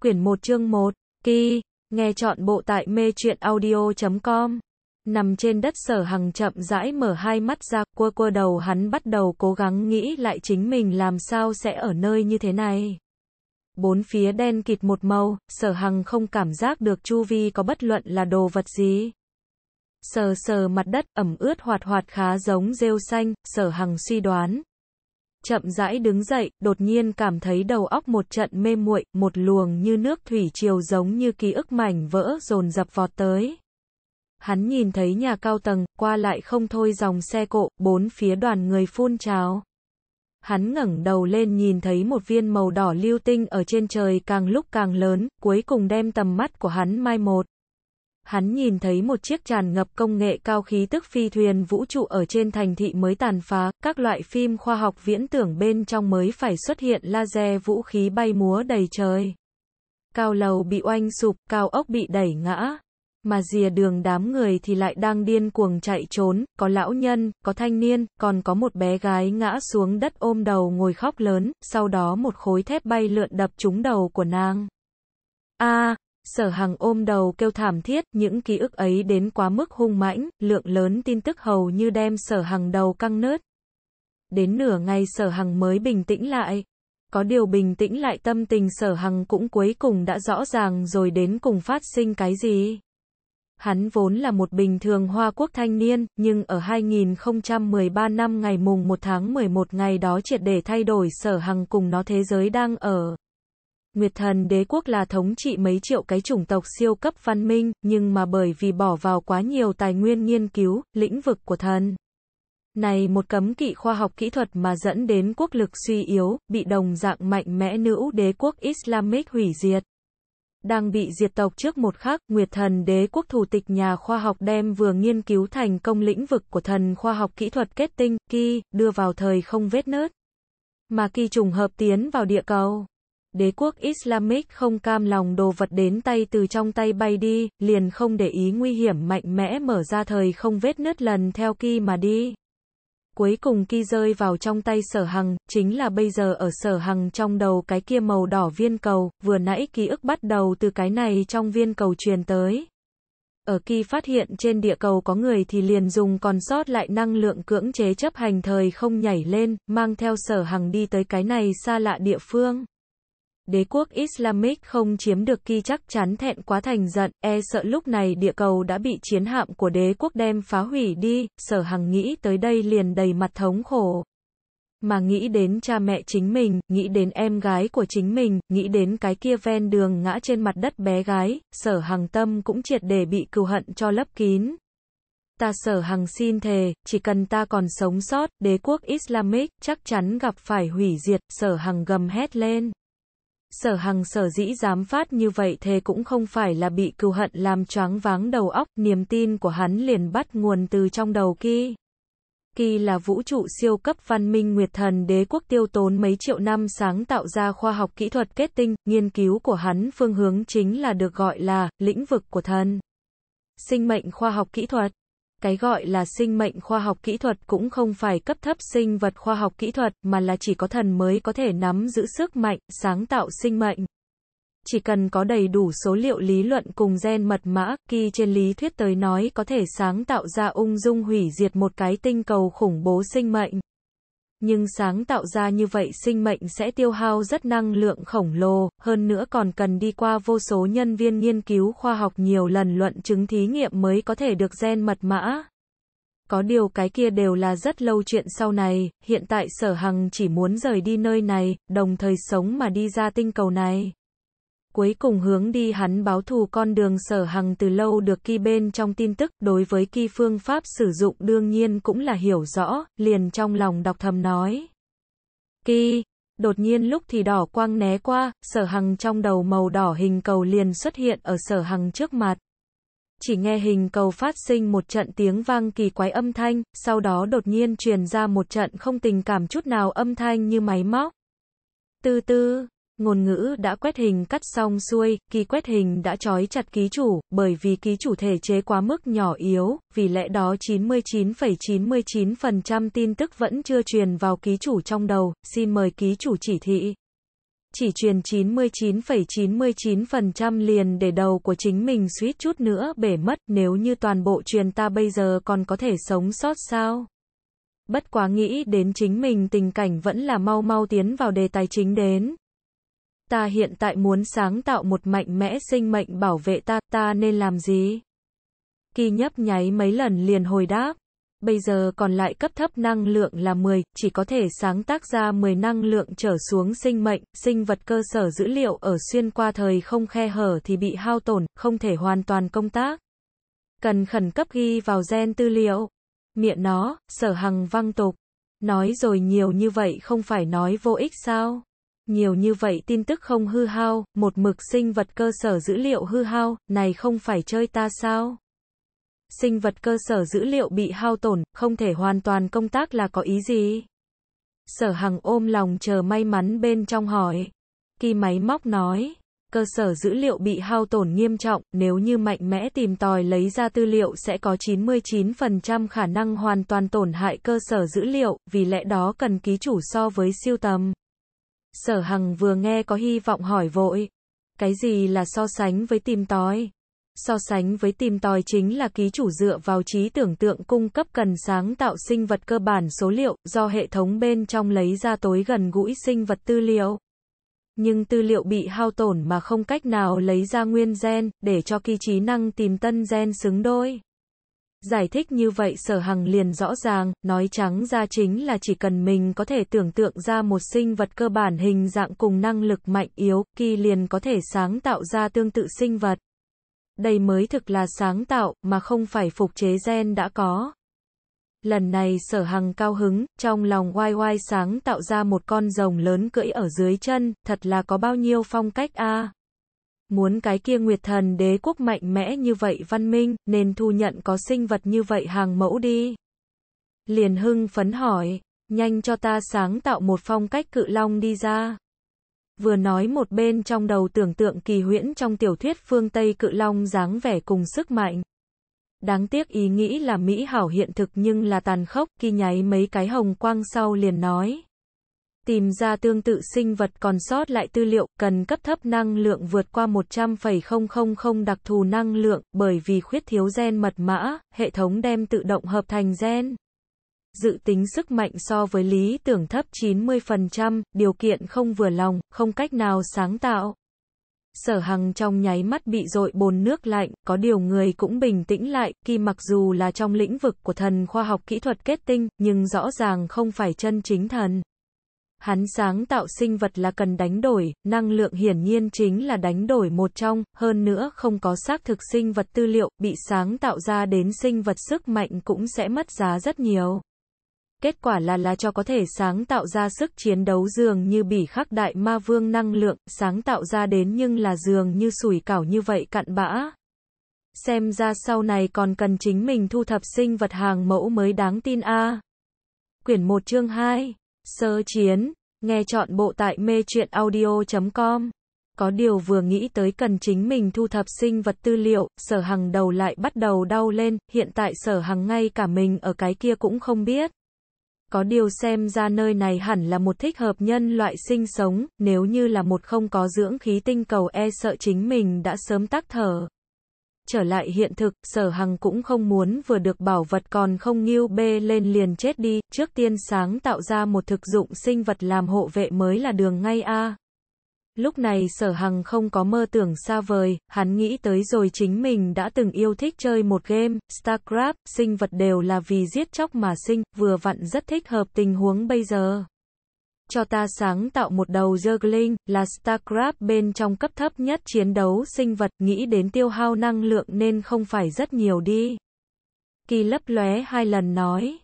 quyển 1 chương 1, kỳ, nghe chọn bộ tại mê truyện audio.com. Nằm trên đất sở hằng chậm rãi mở hai mắt ra, cua cua đầu hắn bắt đầu cố gắng nghĩ lại chính mình làm sao sẽ ở nơi như thế này. Bốn phía đen kịt một màu, sở hằng không cảm giác được chu vi có bất luận là đồ vật gì. Sờ sờ mặt đất ẩm ướt hoạt hoạt khá giống rêu xanh, sở hằng suy đoán, chậm rãi đứng dậy, đột nhiên cảm thấy đầu óc một trận mê muội, một luồng như nước thủy triều giống như ký ức mảnh vỡ dồn dập vọt tới. Hắn nhìn thấy nhà cao tầng, qua lại không thôi dòng xe cộ, bốn phía đoàn người phun trào. Hắn ngẩng đầu lên nhìn thấy một viên màu đỏ lưu tinh ở trên trời càng lúc càng lớn, cuối cùng đem tầm mắt của hắn mai một hắn nhìn thấy một chiếc tràn ngập công nghệ cao khí tức phi thuyền vũ trụ ở trên thành thị mới tàn phá, các loại phim khoa học viễn tưởng bên trong mới phải xuất hiện laser vũ khí bay múa đầy trời. Cao lầu bị oanh sụp, cao ốc bị đẩy ngã. Mà dìa đường đám người thì lại đang điên cuồng chạy trốn, có lão nhân, có thanh niên, còn có một bé gái ngã xuống đất ôm đầu ngồi khóc lớn, sau đó một khối thép bay lượn đập trúng đầu của nàng. a sở hằng ôm đầu kêu thảm thiết, những ký ức ấy đến quá mức hung mãnh, lượng lớn tin tức hầu như đem sở hằng đầu căng nớt. Đến nửa ngày sở hằng mới bình tĩnh lại. Có điều bình tĩnh lại tâm tình sở hằng cũng cuối cùng đã rõ ràng rồi đến cùng phát sinh cái gì. Hắn vốn là một bình thường Hoa Quốc thanh niên, nhưng ở 2013 năm ngày mùng 1 tháng 11 ngày đó triệt để thay đổi sở hằng cùng nó thế giới đang ở. Nguyệt thần đế quốc là thống trị mấy triệu cái chủng tộc siêu cấp văn minh, nhưng mà bởi vì bỏ vào quá nhiều tài nguyên nghiên cứu, lĩnh vực của thần. Này một cấm kỵ khoa học kỹ thuật mà dẫn đến quốc lực suy yếu, bị đồng dạng mạnh mẽ nữ đế quốc Islamic hủy diệt. Đang bị diệt tộc trước một khắc, Nguyệt thần đế quốc thủ tịch nhà khoa học đem vừa nghiên cứu thành công lĩnh vực của thần khoa học kỹ thuật kết tinh, ki, đưa vào thời không vết nớt. Mà kỳ trùng hợp tiến vào địa cầu đế quốc Islamic không cam lòng đồ vật đến tay từ trong tay bay đi, liền không để ý nguy hiểm mạnh mẽ mở ra thời không vết nứt lần theo ki mà đi. Cuối cùng ki rơi vào trong tay sở hằng, chính là bây giờ ở sở hằng trong đầu cái kia màu đỏ viên cầu, vừa nãy ký ức bắt đầu từ cái này trong viên cầu truyền tới. Ở khi phát hiện trên địa cầu có người thì liền dùng còn sót lại năng lượng cưỡng chế chấp hành thời không nhảy lên, mang theo sở hằng đi tới cái này xa lạ địa phương đế quốc Islamic không chiếm được Ki chắc chắn thẹn quá thành giận, e sợ lúc này địa cầu đã bị chiến hạm của đế quốc đem phá hủy đi, sở hằng nghĩ tới đây liền đầy mặt thống khổ. Mà nghĩ đến cha mẹ chính mình, nghĩ đến em gái của chính mình, nghĩ đến cái kia ven đường ngã trên mặt đất bé gái, sở hằng tâm cũng triệt để bị cừu hận cho lấp kín. Ta sở hằng xin thề, chỉ cần ta còn sống sót, đế quốc Islamic chắc chắn gặp phải hủy diệt, sở hằng gầm hét lên. Sở Hằng sở dĩ dám phát như vậy thế cũng không phải là bị cừu hận làm choáng váng đầu óc, niềm tin của hắn liền bắt nguồn từ trong đầu kỳ. Kỳ là vũ trụ siêu cấp văn minh nguyệt thần đế quốc tiêu tốn mấy triệu năm sáng tạo ra khoa học kỹ thuật kết tinh, nghiên cứu của hắn phương hướng chính là được gọi là lĩnh vực của thần. Sinh mệnh khoa học kỹ thuật cái gọi là sinh mệnh khoa học kỹ thuật cũng không phải cấp thấp sinh vật khoa học kỹ thuật mà là chỉ có thần mới có thể nắm giữ sức mạnh, sáng tạo sinh mệnh. Chỉ cần có đầy đủ số liệu lý luận cùng gen mật mã, kỳ trên lý thuyết tới nói có thể sáng tạo ra ung dung hủy diệt một cái tinh cầu khủng bố sinh mệnh nhưng sáng tạo ra như vậy sinh mệnh sẽ tiêu hao rất năng lượng khổng lồ, hơn nữa còn cần đi qua vô số nhân viên nghiên cứu khoa học nhiều lần luận chứng thí nghiệm mới có thể được gen mật mã. Có điều cái kia đều là rất lâu chuyện sau này, hiện tại sở hằng chỉ muốn rời đi nơi này, đồng thời sống mà đi ra tinh cầu này cuối cùng hướng đi hắn báo thù con đường sở hằng từ lâu được kỳ bên trong tin tức, đối với kỳ phương pháp sử dụng đương nhiên cũng là hiểu rõ, liền trong lòng đọc thầm nói. Kỳ, đột nhiên lúc thì đỏ quang né qua, sở hằng trong đầu màu đỏ hình cầu liền xuất hiện ở sở hằng trước mặt. Chỉ nghe hình cầu phát sinh một trận tiếng vang kỳ quái âm thanh, sau đó đột nhiên truyền ra một trận không tình cảm chút nào âm thanh như máy móc. Từ từ, ngôn ngữ đã quét hình cắt xong xuôi, kỳ quét hình đã trói chặt ký chủ, bởi vì ký chủ thể chế quá mức nhỏ yếu, vì lẽ đó 99,99% ,99 tin tức vẫn chưa truyền vào ký chủ trong đầu, xin mời ký chủ chỉ thị. Chỉ truyền 99,99% ,99 liền để đầu của chính mình suýt chút nữa bể mất, nếu như toàn bộ truyền ta bây giờ còn có thể sống sót sao? Bất quá nghĩ đến chính mình tình cảnh vẫn là mau mau tiến vào đề tài chính đến, ta hiện tại muốn sáng tạo một mạnh mẽ sinh mệnh bảo vệ ta, ta nên làm gì? Kỳ nhấp nháy mấy lần liền hồi đáp. Bây giờ còn lại cấp thấp năng lượng là 10, chỉ có thể sáng tác ra 10 năng lượng trở xuống sinh mệnh, sinh vật cơ sở dữ liệu ở xuyên qua thời không khe hở thì bị hao tổn, không thể hoàn toàn công tác. Cần khẩn cấp ghi vào gen tư liệu. Miệng nó, sở hằng văng tục. Nói rồi nhiều như vậy không phải nói vô ích sao? nhiều như vậy tin tức không hư hao, một mực sinh vật cơ sở dữ liệu hư hao, này không phải chơi ta sao? Sinh vật cơ sở dữ liệu bị hao tổn, không thể hoàn toàn công tác là có ý gì? Sở Hằng ôm lòng chờ may mắn bên trong hỏi. Kỳ máy móc nói, cơ sở dữ liệu bị hao tổn nghiêm trọng, nếu như mạnh mẽ tìm tòi lấy ra tư liệu sẽ có 99% khả năng hoàn toàn tổn hại cơ sở dữ liệu, vì lẽ đó cần ký chủ so với siêu tầm. Sở Hằng vừa nghe có hy vọng hỏi vội. Cái gì là so sánh với tìm tòi? So sánh với tìm tòi chính là ký chủ dựa vào trí tưởng tượng cung cấp cần sáng tạo sinh vật cơ bản số liệu do hệ thống bên trong lấy ra tối gần gũi sinh vật tư liệu. Nhưng tư liệu bị hao tổn mà không cách nào lấy ra nguyên gen để cho kỳ trí năng tìm tân gen xứng đôi. Giải thích như vậy sở hằng liền rõ ràng, nói trắng ra chính là chỉ cần mình có thể tưởng tượng ra một sinh vật cơ bản hình dạng cùng năng lực mạnh yếu, kỳ liền có thể sáng tạo ra tương tự sinh vật. Đây mới thực là sáng tạo, mà không phải phục chế gen đã có. Lần này sở hằng cao hứng, trong lòng oai oai sáng tạo ra một con rồng lớn cưỡi ở dưới chân, thật là có bao nhiêu phong cách a à? muốn cái kia nguyệt thần đế quốc mạnh mẽ như vậy văn minh, nên thu nhận có sinh vật như vậy hàng mẫu đi. Liền hưng phấn hỏi, nhanh cho ta sáng tạo một phong cách cự long đi ra. Vừa nói một bên trong đầu tưởng tượng kỳ huyễn trong tiểu thuyết phương Tây cự long dáng vẻ cùng sức mạnh. Đáng tiếc ý nghĩ là mỹ hảo hiện thực nhưng là tàn khốc, khi nháy mấy cái hồng quang sau liền nói tìm ra tương tự sinh vật còn sót lại tư liệu, cần cấp thấp năng lượng vượt qua 100,000 đặc thù năng lượng, bởi vì khuyết thiếu gen mật mã, hệ thống đem tự động hợp thành gen. Dự tính sức mạnh so với lý tưởng thấp 90%, điều kiện không vừa lòng, không cách nào sáng tạo. Sở Hằng trong nháy mắt bị dội bồn nước lạnh, có điều người cũng bình tĩnh lại, khi mặc dù là trong lĩnh vực của thần khoa học kỹ thuật kết tinh, nhưng rõ ràng không phải chân chính thần. Hắn sáng tạo sinh vật là cần đánh đổi, năng lượng hiển nhiên chính là đánh đổi một trong, hơn nữa không có xác thực sinh vật tư liệu, bị sáng tạo ra đến sinh vật sức mạnh cũng sẽ mất giá rất nhiều. Kết quả là là cho có thể sáng tạo ra sức chiến đấu dường như bỉ khắc đại ma vương năng lượng, sáng tạo ra đến nhưng là dường như sủi cảo như vậy cặn bã. Xem ra sau này còn cần chính mình thu thập sinh vật hàng mẫu mới đáng tin a. À. Quyển 1 chương 2 Sơ chiến, nghe chọn bộ tại mê truyện audio.com. Có điều vừa nghĩ tới cần chính mình thu thập sinh vật tư liệu, sở hằng đầu lại bắt đầu đau lên, hiện tại sở hằng ngay cả mình ở cái kia cũng không biết. Có điều xem ra nơi này hẳn là một thích hợp nhân loại sinh sống, nếu như là một không có dưỡng khí tinh cầu e sợ chính mình đã sớm tắc thở trở lại hiện thực, sở hằng cũng không muốn vừa được bảo vật còn không nghiêu bê lên liền chết đi, trước tiên sáng tạo ra một thực dụng sinh vật làm hộ vệ mới là đường ngay a. Lúc này sở hằng không có mơ tưởng xa vời, hắn nghĩ tới rồi chính mình đã từng yêu thích chơi một game, StarCraft, sinh vật đều là vì giết chóc mà sinh, vừa vặn rất thích hợp tình huống bây giờ cho ta sáng tạo một đầu juggling, là StarCraft bên trong cấp thấp nhất chiến đấu sinh vật, nghĩ đến tiêu hao năng lượng nên không phải rất nhiều đi. Kỳ lấp lóe hai lần nói,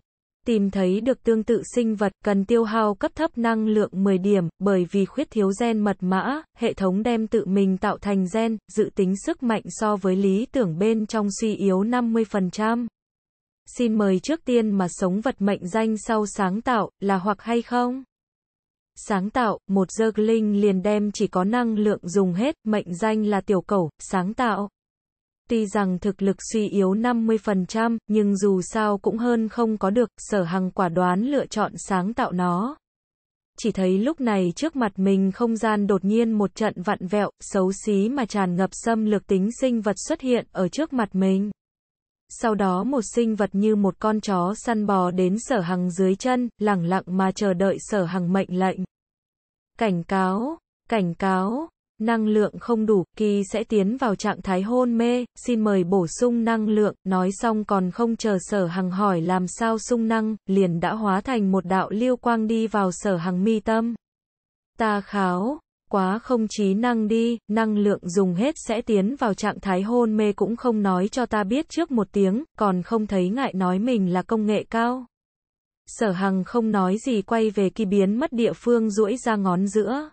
tìm thấy được tương tự sinh vật cần tiêu hao cấp thấp năng lượng 10 điểm, bởi vì khuyết thiếu gen mật mã, hệ thống đem tự mình tạo thành gen, dự tính sức mạnh so với lý tưởng bên trong suy yếu 50%. Xin mời trước tiên mà sống vật mệnh danh sau sáng tạo, là hoặc hay không? sáng tạo, một giờ linh liền đem chỉ có năng lượng dùng hết, mệnh danh là tiểu cầu, sáng tạo. Tuy rằng thực lực suy yếu 50%, nhưng dù sao cũng hơn không có được, sở hằng quả đoán lựa chọn sáng tạo nó. Chỉ thấy lúc này trước mặt mình không gian đột nhiên một trận vặn vẹo, xấu xí mà tràn ngập xâm lược tính sinh vật xuất hiện ở trước mặt mình. Sau đó một sinh vật như một con chó săn bò đến sở hằng dưới chân, lẳng lặng mà chờ đợi sở hằng mệnh lệnh. Cảnh cáo, cảnh cáo, năng lượng không đủ, kỳ sẽ tiến vào trạng thái hôn mê, xin mời bổ sung năng lượng, nói xong còn không chờ sở hằng hỏi làm sao sung năng, liền đã hóa thành một đạo liêu quang đi vào sở hằng mi tâm. Ta kháo, quá không trí năng đi, năng lượng dùng hết sẽ tiến vào trạng thái hôn mê cũng không nói cho ta biết trước một tiếng, còn không thấy ngại nói mình là công nghệ cao. Sở Hằng không nói gì quay về kỳ biến mất địa phương duỗi ra ngón giữa.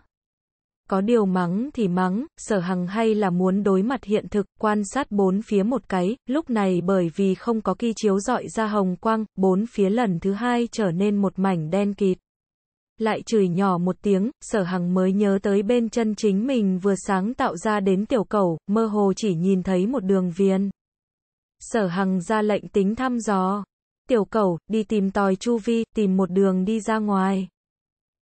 Có điều mắng thì mắng, sở hằng hay là muốn đối mặt hiện thực, quan sát bốn phía một cái, lúc này bởi vì không có kỳ chiếu dọi ra hồng quang, bốn phía lần thứ hai trở nên một mảnh đen kịt lại chửi nhỏ một tiếng, sở hằng mới nhớ tới bên chân chính mình vừa sáng tạo ra đến tiểu cầu, mơ hồ chỉ nhìn thấy một đường viên. Sở hằng ra lệnh tính thăm dò. Tiểu cầu, đi tìm tòi chu vi, tìm một đường đi ra ngoài.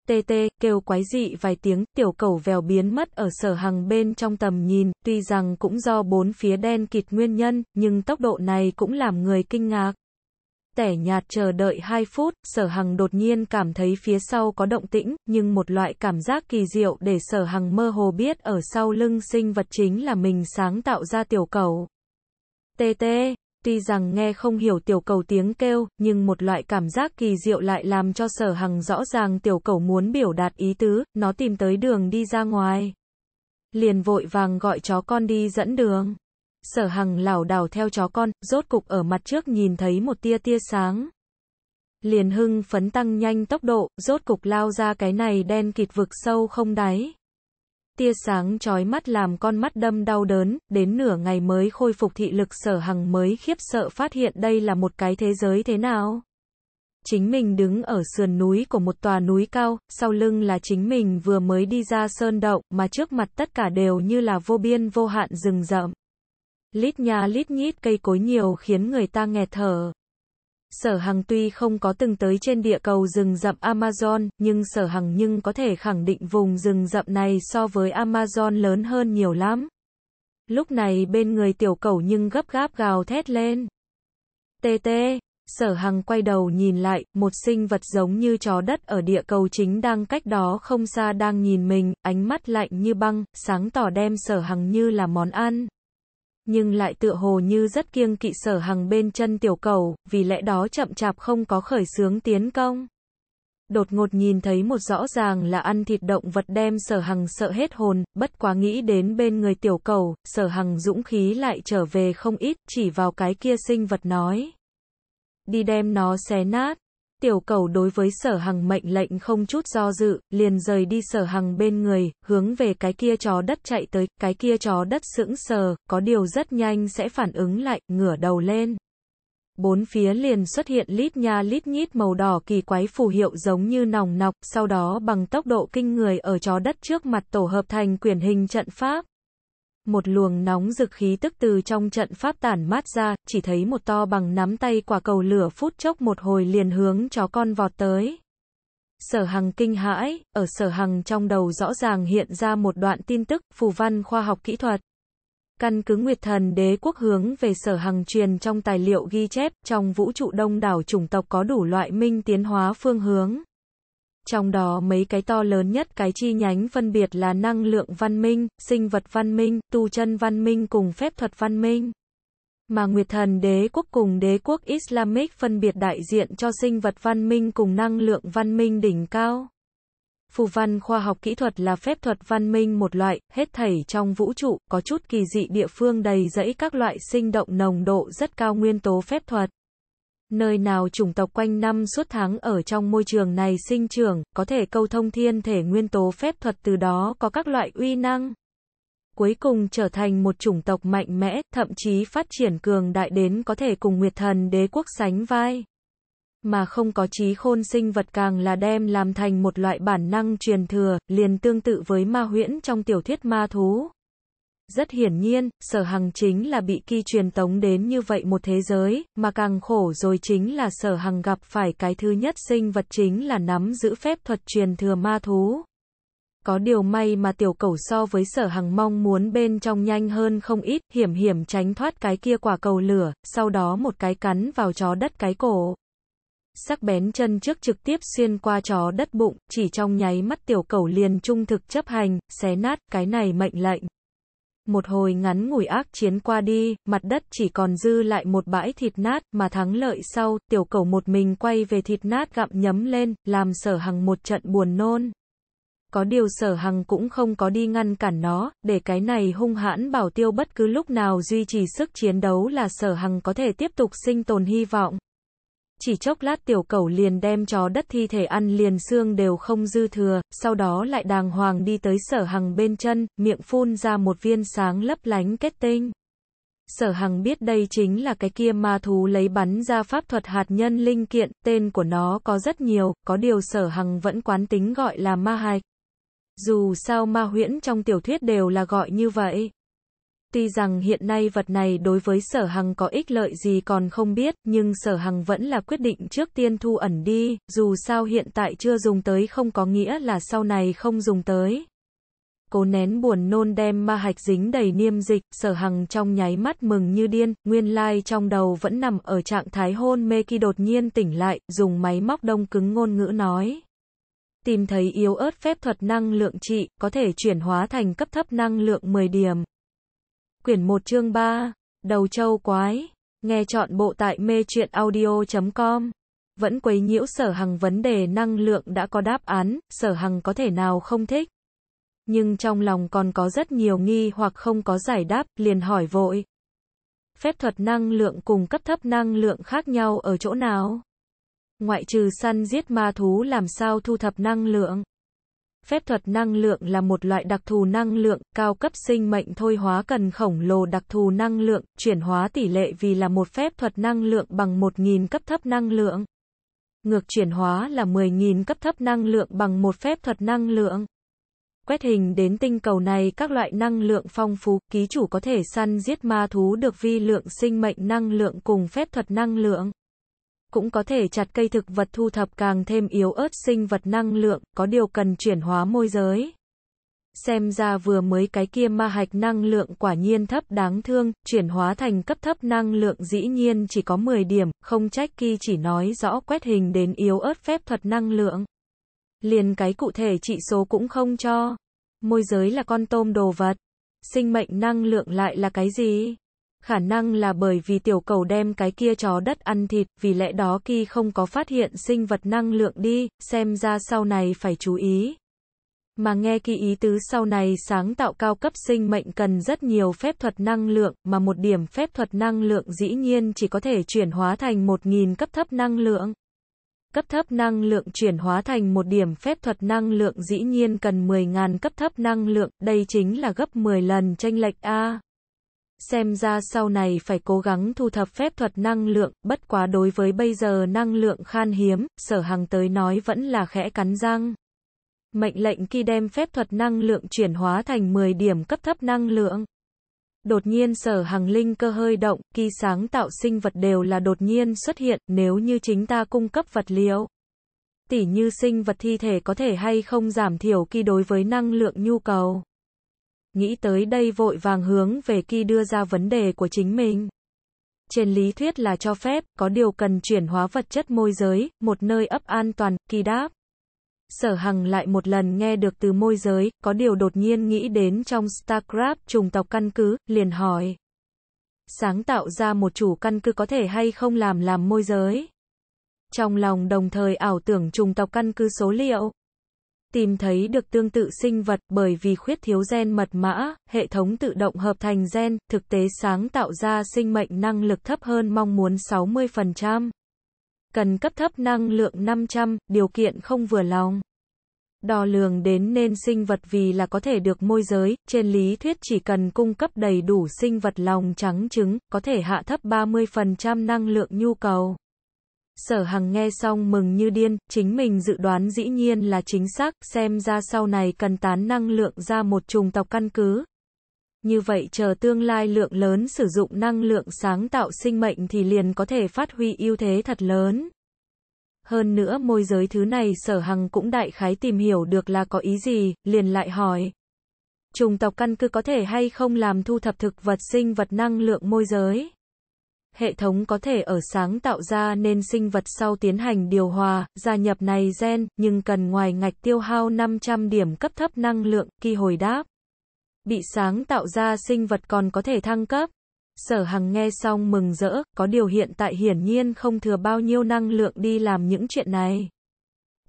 Tê tê, kêu quái dị vài tiếng, tiểu cầu vèo biến mất ở sở hằng bên trong tầm nhìn, tuy rằng cũng do bốn phía đen kịt nguyên nhân, nhưng tốc độ này cũng làm người kinh ngạc. Tẻ nhạt chờ đợi 2 phút, sở hằng đột nhiên cảm thấy phía sau có động tĩnh, nhưng một loại cảm giác kỳ diệu để sở hằng mơ hồ biết ở sau lưng sinh vật chính là mình sáng tạo ra tiểu cầu. TT, tuy rằng nghe không hiểu tiểu cầu tiếng kêu, nhưng một loại cảm giác kỳ diệu lại làm cho sở hằng rõ ràng tiểu cầu muốn biểu đạt ý tứ, nó tìm tới đường đi ra ngoài. Liền vội vàng gọi chó con đi dẫn đường sở hằng lảo đảo theo chó con, rốt cục ở mặt trước nhìn thấy một tia tia sáng. Liền hưng phấn tăng nhanh tốc độ, rốt cục lao ra cái này đen kịt vực sâu không đáy. Tia sáng chói mắt làm con mắt đâm đau đớn, đến nửa ngày mới khôi phục thị lực sở hằng mới khiếp sợ phát hiện đây là một cái thế giới thế nào. Chính mình đứng ở sườn núi của một tòa núi cao, sau lưng là chính mình vừa mới đi ra sơn động, mà trước mặt tất cả đều như là vô biên vô hạn rừng rậm. Lít nhà lít nhít cây cối nhiều khiến người ta nghẹt thở. Sở Hằng tuy không có từng tới trên địa cầu rừng rậm Amazon, nhưng Sở Hằng nhưng có thể khẳng định vùng rừng rậm này so với Amazon lớn hơn nhiều lắm. Lúc này bên người tiểu cầu nhưng gấp gáp gào thét lên. Tê tê, Sở Hằng quay đầu nhìn lại, một sinh vật giống như chó đất ở địa cầu chính đang cách đó không xa đang nhìn mình, ánh mắt lạnh như băng, sáng tỏ đem Sở Hằng như là món ăn nhưng lại tựa hồ như rất kiêng kỵ sở hằng bên chân tiểu cầu, vì lẽ đó chậm chạp không có khởi sướng tiến công. Đột ngột nhìn thấy một rõ ràng là ăn thịt động vật đem sở hằng sợ hết hồn, bất quá nghĩ đến bên người tiểu cầu, sở hằng dũng khí lại trở về không ít, chỉ vào cái kia sinh vật nói. Đi đem nó xé nát. Tiểu cầu đối với sở hằng mệnh lệnh không chút do dự, liền rời đi sở hằng bên người, hướng về cái kia chó đất chạy tới, cái kia chó đất sững sờ, có điều rất nhanh sẽ phản ứng lại, ngửa đầu lên. Bốn phía liền xuất hiện lít nha lít nhít màu đỏ kỳ quái phù hiệu giống như nòng nọc, sau đó bằng tốc độ kinh người ở chó đất trước mặt tổ hợp thành quyển hình trận pháp, một luồng nóng rực khí tức từ trong trận pháp tản mát ra, chỉ thấy một to bằng nắm tay quả cầu lửa phút chốc một hồi liền hướng chó con vọt tới. Sở Hằng kinh hãi, ở Sở Hằng trong đầu rõ ràng hiện ra một đoạn tin tức, phù văn khoa học kỹ thuật. Căn cứ Nguyệt Thần Đế quốc hướng về Sở Hằng truyền trong tài liệu ghi chép, trong vũ trụ đông đảo chủng tộc có đủ loại minh tiến hóa phương hướng trong đó mấy cái to lớn nhất cái chi nhánh phân biệt là năng lượng văn minh, sinh vật văn minh, tu chân văn minh cùng phép thuật văn minh. Mà Nguyệt Thần Đế quốc cùng Đế quốc Islamic phân biệt đại diện cho sinh vật văn minh cùng năng lượng văn minh đỉnh cao. Phù văn khoa học kỹ thuật là phép thuật văn minh một loại, hết thảy trong vũ trụ, có chút kỳ dị địa phương đầy rẫy các loại sinh động nồng độ rất cao nguyên tố phép thuật. Nơi nào chủng tộc quanh năm suốt tháng ở trong môi trường này sinh trưởng, có thể câu thông thiên thể nguyên tố phép thuật từ đó có các loại uy năng. Cuối cùng trở thành một chủng tộc mạnh mẽ, thậm chí phát triển cường đại đến có thể cùng Nguyệt Thần đế quốc sánh vai. Mà không có trí khôn sinh vật càng là đem làm thành một loại bản năng truyền thừa, liền tương tự với ma huyễn trong tiểu thuyết ma thú. Rất hiển nhiên, sở hằng chính là bị kỳ truyền tống đến như vậy một thế giới, mà càng khổ rồi chính là sở hằng gặp phải cái thứ nhất sinh vật chính là nắm giữ phép thuật truyền thừa ma thú. Có điều may mà tiểu cầu so với sở hằng mong muốn bên trong nhanh hơn không ít, hiểm hiểm tránh thoát cái kia quả cầu lửa, sau đó một cái cắn vào chó đất cái cổ. Sắc bén chân trước trực tiếp xuyên qua chó đất bụng, chỉ trong nháy mắt tiểu cầu liền trung thực chấp hành, xé nát cái này mệnh lệnh một hồi ngắn ngủi ác chiến qua đi, mặt đất chỉ còn dư lại một bãi thịt nát, mà thắng lợi sau, tiểu cầu một mình quay về thịt nát gặm nhấm lên, làm sở hằng một trận buồn nôn. Có điều sở hằng cũng không có đi ngăn cản nó, để cái này hung hãn bảo tiêu bất cứ lúc nào duy trì sức chiến đấu là sở hằng có thể tiếp tục sinh tồn hy vọng chỉ chốc lát tiểu cầu liền đem chó đất thi thể ăn liền xương đều không dư thừa, sau đó lại đàng hoàng đi tới sở hằng bên chân, miệng phun ra một viên sáng lấp lánh kết tinh. Sở Hằng biết đây chính là cái kia ma thú lấy bắn ra pháp thuật hạt nhân linh kiện, tên của nó có rất nhiều, có điều Sở Hằng vẫn quán tính gọi là ma hạch. Dù sao ma huyễn trong tiểu thuyết đều là gọi như vậy. Tuy rằng hiện nay vật này đối với sở hằng có ích lợi gì còn không biết, nhưng sở hằng vẫn là quyết định trước tiên thu ẩn đi, dù sao hiện tại chưa dùng tới không có nghĩa là sau này không dùng tới. Cố nén buồn nôn đem ma hạch dính đầy niêm dịch, sở hằng trong nháy mắt mừng như điên, nguyên lai trong đầu vẫn nằm ở trạng thái hôn mê khi đột nhiên tỉnh lại, dùng máy móc đông cứng ngôn ngữ nói tìm thấy yếu ớt phép thuật năng lượng trị, có thể chuyển hóa thành cấp thấp năng lượng 10 điểm. Quyển 1 chương 3, Đầu Châu Quái, nghe chọn bộ tại mê chuyện audio.com. Vẫn quấy nhiễu sở hằng vấn đề năng lượng đã có đáp án, sở hằng có thể nào không thích. Nhưng trong lòng còn có rất nhiều nghi hoặc không có giải đáp, liền hỏi vội. Phép thuật năng lượng cùng cấp thấp năng lượng khác nhau ở chỗ nào? Ngoại trừ săn giết ma thú làm sao thu thập năng lượng? Phép thuật năng lượng là một loại đặc thù năng lượng, cao cấp sinh mệnh thôi hóa cần khổng lồ đặc thù năng lượng, chuyển hóa tỷ lệ vì là một phép thuật năng lượng bằng 1.000 cấp thấp năng lượng. Ngược chuyển hóa là 10.000 cấp thấp năng lượng bằng một phép thuật năng lượng. Quét hình đến tinh cầu này các loại năng lượng phong phú, ký chủ có thể săn giết ma thú được vi lượng sinh mệnh năng lượng cùng phép thuật năng lượng cũng có thể chặt cây thực vật thu thập càng thêm yếu ớt sinh vật năng lượng, có điều cần chuyển hóa môi giới. Xem ra vừa mới cái kia ma hạch năng lượng quả nhiên thấp đáng thương, chuyển hóa thành cấp thấp năng lượng dĩ nhiên chỉ có 10 điểm, không trách khi chỉ nói rõ quét hình đến yếu ớt phép thuật năng lượng. Liền cái cụ thể trị số cũng không cho. Môi giới là con tôm đồ vật. Sinh mệnh năng lượng lại là cái gì? Khả năng là bởi vì tiểu cầu đem cái kia chó đất ăn thịt, vì lẽ đó khi không có phát hiện sinh vật năng lượng đi, xem ra sau này phải chú ý. Mà nghe kỳ ý tứ sau này sáng tạo cao cấp sinh mệnh cần rất nhiều phép thuật năng lượng, mà một điểm phép thuật năng lượng dĩ nhiên chỉ có thể chuyển hóa thành 1.000 cấp thấp năng lượng. Cấp thấp năng lượng chuyển hóa thành một điểm phép thuật năng lượng dĩ nhiên cần 10.000 cấp thấp năng lượng, đây chính là gấp 10 lần tranh lệch A xem ra sau này phải cố gắng thu thập phép thuật năng lượng, bất quá đối với bây giờ năng lượng khan hiếm, sở hằng tới nói vẫn là khẽ cắn răng. Mệnh lệnh khi đem phép thuật năng lượng chuyển hóa thành 10 điểm cấp thấp năng lượng. Đột nhiên sở hằng linh cơ hơi động, kỳ sáng tạo sinh vật đều là đột nhiên xuất hiện, nếu như chính ta cung cấp vật liệu. Tỉ như sinh vật thi thể có thể hay không giảm thiểu khi đối với năng lượng nhu cầu nghĩ tới đây vội vàng hướng về khi đưa ra vấn đề của chính mình. Trên lý thuyết là cho phép, có điều cần chuyển hóa vật chất môi giới, một nơi ấp an toàn, kỳ đáp. Sở Hằng lại một lần nghe được từ môi giới, có điều đột nhiên nghĩ đến trong StarCraft trùng tộc căn cứ, liền hỏi. Sáng tạo ra một chủ căn cứ có thể hay không làm làm môi giới. Trong lòng đồng thời ảo tưởng trùng tộc căn cứ số liệu tìm thấy được tương tự sinh vật bởi vì khuyết thiếu gen mật mã, hệ thống tự động hợp thành gen, thực tế sáng tạo ra sinh mệnh năng lực thấp hơn mong muốn 60%. Cần cấp thấp năng lượng 500, điều kiện không vừa lòng. Đo lường đến nên sinh vật vì là có thể được môi giới, trên lý thuyết chỉ cần cung cấp đầy đủ sinh vật lòng trắng trứng, có thể hạ thấp 30% năng lượng nhu cầu sở hằng nghe xong mừng như điên, chính mình dự đoán dĩ nhiên là chính xác, xem ra sau này cần tán năng lượng ra một chủng tộc căn cứ. Như vậy chờ tương lai lượng lớn sử dụng năng lượng sáng tạo sinh mệnh thì liền có thể phát huy ưu thế thật lớn. Hơn nữa môi giới thứ này sở hằng cũng đại khái tìm hiểu được là có ý gì, liền lại hỏi. Trùng tộc căn cứ có thể hay không làm thu thập thực vật sinh vật năng lượng môi giới? hệ thống có thể ở sáng tạo ra nên sinh vật sau tiến hành điều hòa, gia nhập này gen, nhưng cần ngoài ngạch tiêu hao 500 điểm cấp thấp năng lượng, kỳ hồi đáp. Bị sáng tạo ra sinh vật còn có thể thăng cấp. Sở Hằng nghe xong mừng rỡ, có điều hiện tại hiển nhiên không thừa bao nhiêu năng lượng đi làm những chuyện này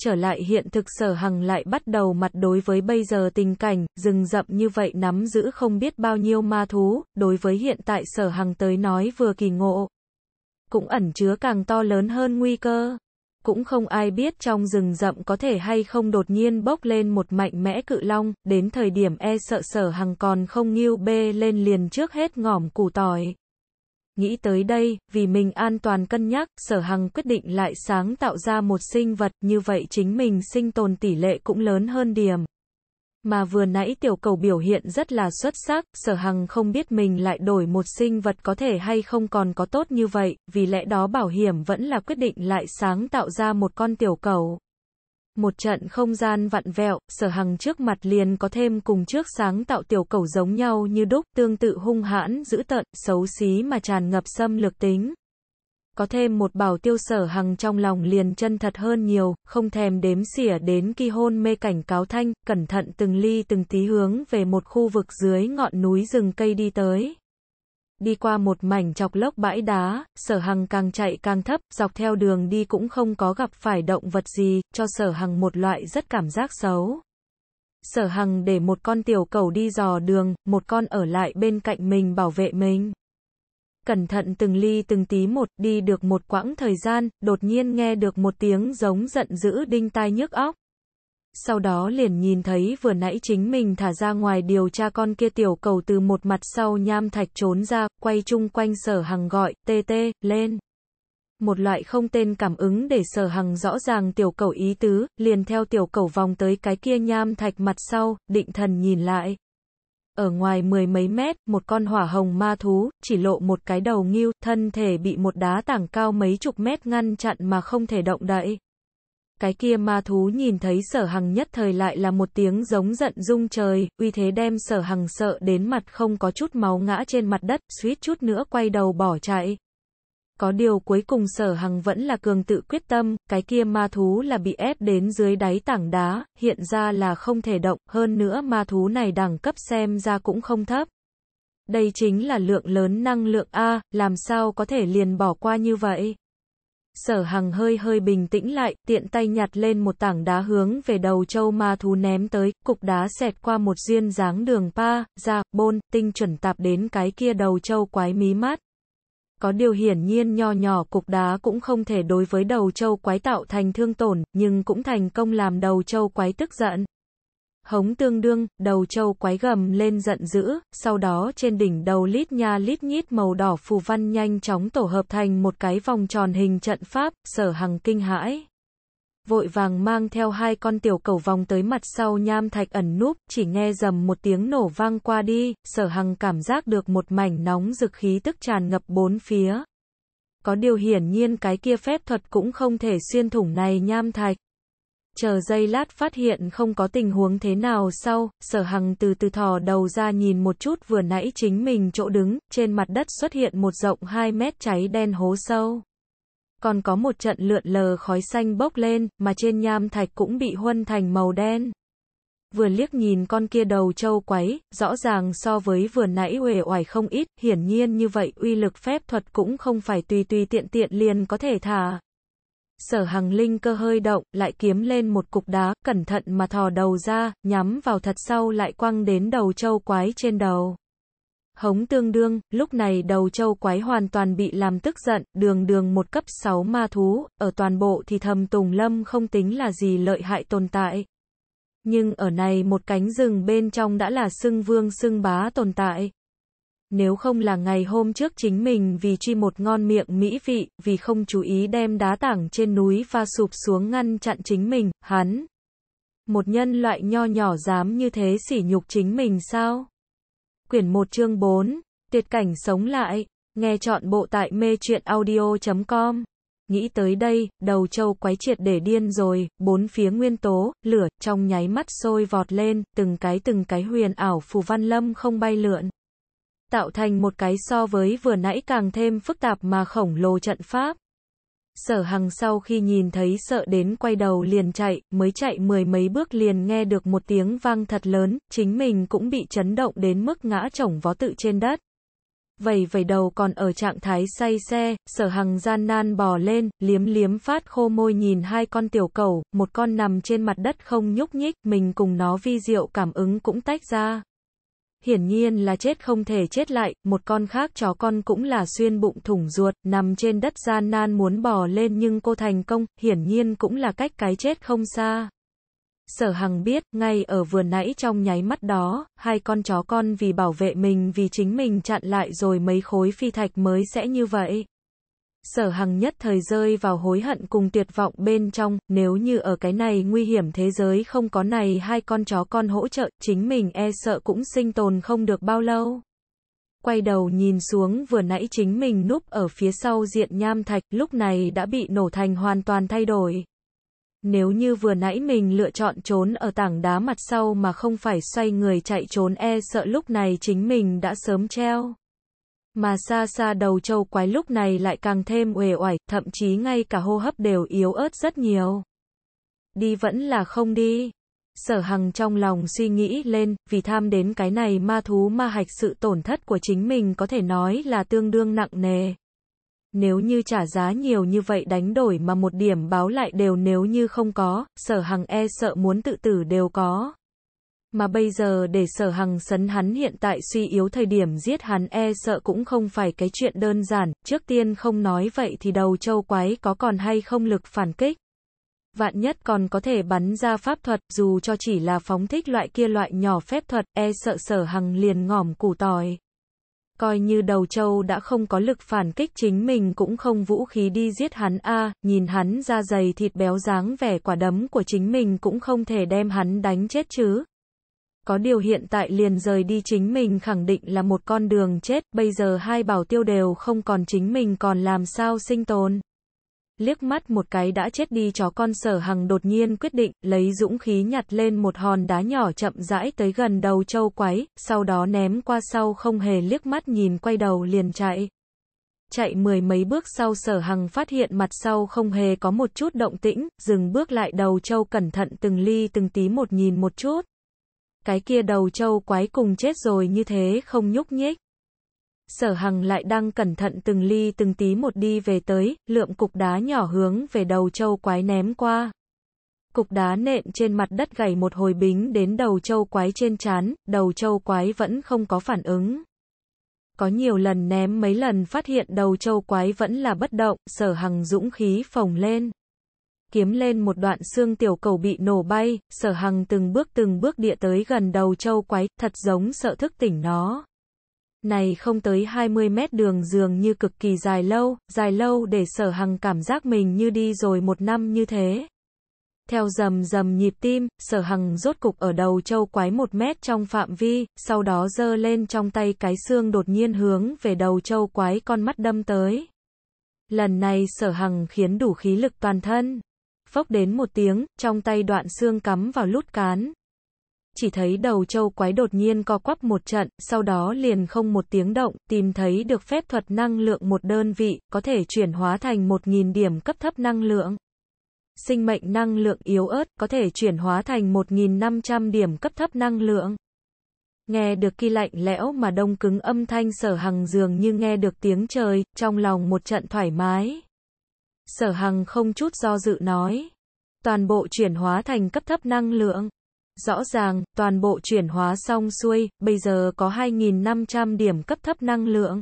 trở lại hiện thực sở hằng lại bắt đầu mặt đối với bây giờ tình cảnh, rừng rậm như vậy nắm giữ không biết bao nhiêu ma thú, đối với hiện tại sở hằng tới nói vừa kỳ ngộ. Cũng ẩn chứa càng to lớn hơn nguy cơ. Cũng không ai biết trong rừng rậm có thể hay không đột nhiên bốc lên một mạnh mẽ cự long, đến thời điểm e sợ sở hằng còn không nghiêu bê lên liền trước hết ngỏm củ tỏi. Nghĩ tới đây, vì mình an toàn cân nhắc, sở hằng quyết định lại sáng tạo ra một sinh vật, như vậy chính mình sinh tồn tỷ lệ cũng lớn hơn điểm. Mà vừa nãy tiểu cầu biểu hiện rất là xuất sắc, sở hằng không biết mình lại đổi một sinh vật có thể hay không còn có tốt như vậy, vì lẽ đó bảo hiểm vẫn là quyết định lại sáng tạo ra một con tiểu cầu một trận không gian vặn vẹo, sở hằng trước mặt liền có thêm cùng trước sáng tạo tiểu cầu giống nhau như đúc, tương tự hung hãn, dữ tợn, xấu xí mà tràn ngập xâm lược tính. Có thêm một bảo tiêu sở hằng trong lòng liền chân thật hơn nhiều, không thèm đếm xỉa đến khi hôn mê cảnh cáo thanh, cẩn thận từng ly từng tí hướng về một khu vực dưới ngọn núi rừng cây đi tới đi qua một mảnh chọc lốc bãi đá, sở hằng càng chạy càng thấp, dọc theo đường đi cũng không có gặp phải động vật gì, cho sở hằng một loại rất cảm giác xấu. Sở hằng để một con tiểu cầu đi dò đường, một con ở lại bên cạnh mình bảo vệ mình. Cẩn thận từng ly từng tí một, đi được một quãng thời gian, đột nhiên nghe được một tiếng giống giận dữ đinh tai nhức óc sau đó liền nhìn thấy vừa nãy chính mình thả ra ngoài điều tra con kia tiểu cầu từ một mặt sau nham thạch trốn ra, quay chung quanh sở hằng gọi, tê tê, lên. Một loại không tên cảm ứng để sở hằng rõ ràng tiểu cầu ý tứ, liền theo tiểu cầu vòng tới cái kia nham thạch mặt sau, định thần nhìn lại. Ở ngoài mười mấy mét, một con hỏa hồng ma thú, chỉ lộ một cái đầu nghiêu, thân thể bị một đá tảng cao mấy chục mét ngăn chặn mà không thể động đậy cái kia ma thú nhìn thấy sở hằng nhất thời lại là một tiếng giống giận rung trời, uy thế đem sở hằng sợ đến mặt không có chút máu ngã trên mặt đất, suýt chút nữa quay đầu bỏ chạy. Có điều cuối cùng sở hằng vẫn là cường tự quyết tâm, cái kia ma thú là bị ép đến dưới đáy tảng đá, hiện ra là không thể động, hơn nữa ma thú này đẳng cấp xem ra cũng không thấp. Đây chính là lượng lớn năng lượng A, làm sao có thể liền bỏ qua như vậy? Sở Hằng hơi hơi bình tĩnh lại, tiện tay nhặt lên một tảng đá hướng về đầu châu ma thú ném tới, cục đá xẹt qua một duyên dáng đường pa, ra, bôn, tinh chuẩn tạp đến cái kia đầu châu quái mí mắt. Có điều hiển nhiên nho nhỏ cục đá cũng không thể đối với đầu châu quái tạo thành thương tổn, nhưng cũng thành công làm đầu châu quái tức giận hống tương đương, đầu trâu quái gầm lên giận dữ, sau đó trên đỉnh đầu lít nha lít nhít màu đỏ phù văn nhanh chóng tổ hợp thành một cái vòng tròn hình trận pháp, sở hằng kinh hãi. Vội vàng mang theo hai con tiểu cầu vòng tới mặt sau nham thạch ẩn núp, chỉ nghe dầm một tiếng nổ vang qua đi, sở hằng cảm giác được một mảnh nóng rực khí tức tràn ngập bốn phía. Có điều hiển nhiên cái kia phép thuật cũng không thể xuyên thủng này nham thạch chờ giây lát phát hiện không có tình huống thế nào sau, sở hằng từ từ thò đầu ra nhìn một chút vừa nãy chính mình chỗ đứng, trên mặt đất xuất hiện một rộng 2 mét cháy đen hố sâu. Còn có một trận lượn lờ khói xanh bốc lên, mà trên nham thạch cũng bị huân thành màu đen. Vừa liếc nhìn con kia đầu trâu quấy, rõ ràng so với vừa nãy uể oải không ít, hiển nhiên như vậy uy lực phép thuật cũng không phải tùy tùy tiện tiện liền có thể thả sở hằng linh cơ hơi động, lại kiếm lên một cục đá, cẩn thận mà thò đầu ra, nhắm vào thật sâu lại quăng đến đầu châu quái trên đầu. Hống tương đương, lúc này đầu châu quái hoàn toàn bị làm tức giận, đường đường một cấp 6 ma thú, ở toàn bộ thì thầm Tùng Lâm không tính là gì lợi hại tồn tại. Nhưng ở này một cánh rừng bên trong đã là sưng vương sưng bá tồn tại nếu không là ngày hôm trước chính mình vì truy một ngon miệng mỹ vị, vì không chú ý đem đá tảng trên núi pha sụp xuống ngăn chặn chính mình, hắn. Một nhân loại nho nhỏ dám như thế sỉ nhục chính mình sao? Quyển 1 chương 4, tuyệt cảnh sống lại, nghe chọn bộ tại mê truyện audio.com. Nghĩ tới đây, đầu châu quái triệt để điên rồi, bốn phía nguyên tố, lửa, trong nháy mắt sôi vọt lên, từng cái từng cái huyền ảo phù văn lâm không bay lượn tạo thành một cái so với vừa nãy càng thêm phức tạp mà khổng lồ trận pháp. Sở Hằng sau khi nhìn thấy sợ đến quay đầu liền chạy, mới chạy mười mấy bước liền nghe được một tiếng vang thật lớn, chính mình cũng bị chấn động đến mức ngã chổng vó tự trên đất. Vầy vầy đầu còn ở trạng thái say xe, sở hằng gian nan bò lên, liếm liếm phát khô môi nhìn hai con tiểu cầu, một con nằm trên mặt đất không nhúc nhích, mình cùng nó vi diệu cảm ứng cũng tách ra hiển nhiên là chết không thể chết lại, một con khác chó con cũng là xuyên bụng thủng ruột, nằm trên đất gian nan muốn bò lên nhưng cô thành công, hiển nhiên cũng là cách cái chết không xa. Sở Hằng biết, ngay ở vừa nãy trong nháy mắt đó, hai con chó con vì bảo vệ mình vì chính mình chặn lại rồi mấy khối phi thạch mới sẽ như vậy. Sở Hằng nhất thời rơi vào hối hận cùng tuyệt vọng bên trong, nếu như ở cái này nguy hiểm thế giới không có này hai con chó con hỗ trợ, chính mình e sợ cũng sinh tồn không được bao lâu. Quay đầu nhìn xuống vừa nãy chính mình núp ở phía sau diện nham thạch, lúc này đã bị nổ thành hoàn toàn thay đổi. Nếu như vừa nãy mình lựa chọn trốn ở tảng đá mặt sau mà không phải xoay người chạy trốn e sợ lúc này chính mình đã sớm treo. Mà xa xa đầu châu quái lúc này lại càng thêm uể oải, thậm chí ngay cả hô hấp đều yếu ớt rất nhiều. Đi vẫn là không đi. Sở Hằng trong lòng suy nghĩ lên, vì tham đến cái này ma thú ma hạch sự tổn thất của chính mình có thể nói là tương đương nặng nề. Nếu như trả giá nhiều như vậy đánh đổi mà một điểm báo lại đều nếu như không có, sở hằng e sợ muốn tự tử đều có. Mà bây giờ để sở hằng sấn hắn hiện tại suy yếu thời điểm giết hắn e sợ cũng không phải cái chuyện đơn giản, trước tiên không nói vậy thì đầu châu quái có còn hay không lực phản kích. Vạn nhất còn có thể bắn ra pháp thuật, dù cho chỉ là phóng thích loại kia loại nhỏ phép thuật, e sợ sở hằng liền ngỏm củ tỏi. Coi như đầu châu đã không có lực phản kích chính mình cũng không vũ khí đi giết hắn a nhìn hắn ra dày thịt béo dáng vẻ quả đấm của chính mình cũng không thể đem hắn đánh chết chứ. Có điều hiện tại liền rời đi chính mình khẳng định là một con đường chết, bây giờ hai bảo tiêu đều không còn chính mình còn làm sao sinh tồn. Liếc mắt một cái đã chết đi chó con sở hằng đột nhiên quyết định, lấy dũng khí nhặt lên một hòn đá nhỏ chậm rãi tới gần đầu châu quái, sau đó ném qua sau không hề liếc mắt nhìn quay đầu liền chạy. Chạy mười mấy bước sau sở hằng phát hiện mặt sau không hề có một chút động tĩnh, dừng bước lại đầu châu cẩn thận từng ly từng tí một nhìn một chút cái kia đầu trâu quái cùng chết rồi như thế không nhúc nhích. Sở Hằng lại đang cẩn thận từng ly từng tí một đi về tới, lượm cục đá nhỏ hướng về đầu trâu quái ném qua. Cục đá nện trên mặt đất gầy một hồi bính đến đầu trâu quái trên chán, đầu trâu quái vẫn không có phản ứng. Có nhiều lần ném mấy lần phát hiện đầu trâu quái vẫn là bất động, sở hằng dũng khí phồng lên kiếm lên một đoạn xương tiểu cầu bị nổ bay, sở hằng từng bước từng bước địa tới gần đầu châu quái, thật giống sợ thức tỉnh nó. Này không tới 20 mét đường dường như cực kỳ dài lâu, dài lâu để sở hằng cảm giác mình như đi rồi một năm như thế. Theo dầm dầm nhịp tim, sở hằng rốt cục ở đầu châu quái một mét trong phạm vi, sau đó dơ lên trong tay cái xương đột nhiên hướng về đầu châu quái con mắt đâm tới. Lần này sở hằng khiến đủ khí lực toàn thân phốc đến một tiếng, trong tay đoạn xương cắm vào lút cán. Chỉ thấy đầu châu quái đột nhiên co quắp một trận, sau đó liền không một tiếng động, tìm thấy được phép thuật năng lượng một đơn vị, có thể chuyển hóa thành một nghìn điểm cấp thấp năng lượng. Sinh mệnh năng lượng yếu ớt, có thể chuyển hóa thành một nghìn năm trăm điểm cấp thấp năng lượng. Nghe được kỳ lạnh lẽo mà đông cứng âm thanh sở hằng dường như nghe được tiếng trời, trong lòng một trận thoải mái. Sở Hằng không chút do dự nói. Toàn bộ chuyển hóa thành cấp thấp năng lượng. Rõ ràng, toàn bộ chuyển hóa xong xuôi, bây giờ có 2.500 điểm cấp thấp năng lượng.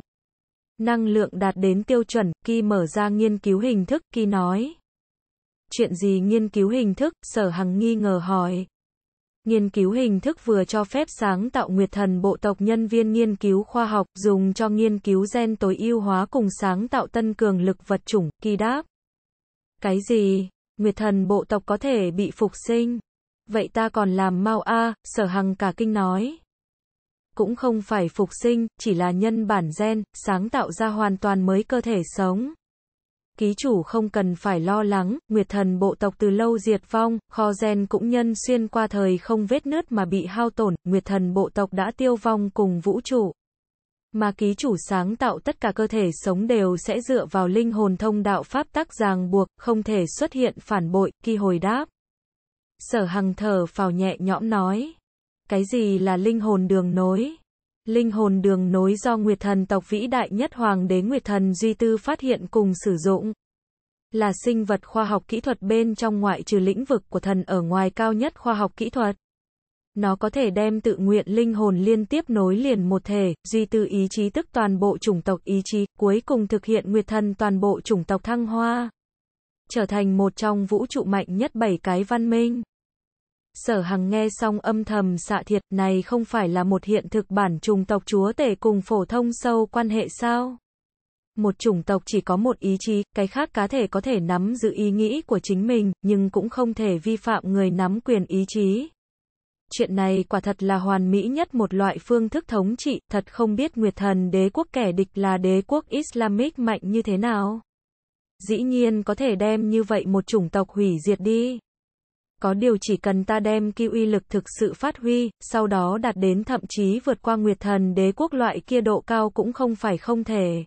Năng lượng đạt đến tiêu chuẩn, Ki mở ra nghiên cứu hình thức, Ki nói. Chuyện gì nghiên cứu hình thức, sở hằng nghi ngờ hỏi nghiên cứu hình thức vừa cho phép sáng tạo nguyệt thần bộ tộc nhân viên nghiên cứu khoa học dùng cho nghiên cứu gen tối ưu hóa cùng sáng tạo tân cường lực vật chủng, kỳ đáp. Cái gì? Nguyệt thần bộ tộc có thể bị phục sinh. Vậy ta còn làm mau a, sở hằng cả kinh nói. Cũng không phải phục sinh, chỉ là nhân bản gen, sáng tạo ra hoàn toàn mới cơ thể sống ký chủ không cần phải lo lắng, Nguyệt Thần bộ tộc từ lâu diệt vong, kho gen cũng nhân xuyên qua thời không vết nứt mà bị hao tổn, Nguyệt Thần bộ tộc đã tiêu vong cùng vũ trụ. Mà ký chủ sáng tạo tất cả cơ thể sống đều sẽ dựa vào linh hồn thông đạo pháp tắc ràng buộc, không thể xuất hiện phản bội, kỳ hồi đáp. Sở Hằng thở phào nhẹ nhõm nói. Cái gì là linh hồn đường nối? linh hồn đường nối do Nguyệt Thần tộc vĩ đại nhất Hoàng đế Nguyệt Thần Duy Tư phát hiện cùng sử dụng. Là sinh vật khoa học kỹ thuật bên trong ngoại trừ lĩnh vực của thần ở ngoài cao nhất khoa học kỹ thuật. Nó có thể đem tự nguyện linh hồn liên tiếp nối liền một thể, duy tư ý chí tức toàn bộ chủng tộc ý chí, cuối cùng thực hiện nguyệt thần toàn bộ chủng tộc thăng hoa. Trở thành một trong vũ trụ mạnh nhất bảy cái văn minh. Sở Hằng nghe xong âm thầm xạ thiệt, này không phải là một hiện thực bản trùng tộc chúa tể cùng phổ thông sâu quan hệ sao? Một chủng tộc chỉ có một ý chí, cái khác cá thể có thể nắm giữ ý nghĩ của chính mình, nhưng cũng không thể vi phạm người nắm quyền ý chí. Chuyện này quả thật là hoàn mỹ nhất một loại phương thức thống trị, thật không biết Nguyệt Thần đế quốc kẻ địch là đế quốc Islamic mạnh như thế nào. Dĩ nhiên có thể đem như vậy một chủng tộc hủy diệt đi có điều chỉ cần ta đem ki uy lực thực sự phát huy, sau đó đạt đến thậm chí vượt qua nguyệt thần đế quốc loại kia độ cao cũng không phải không thể.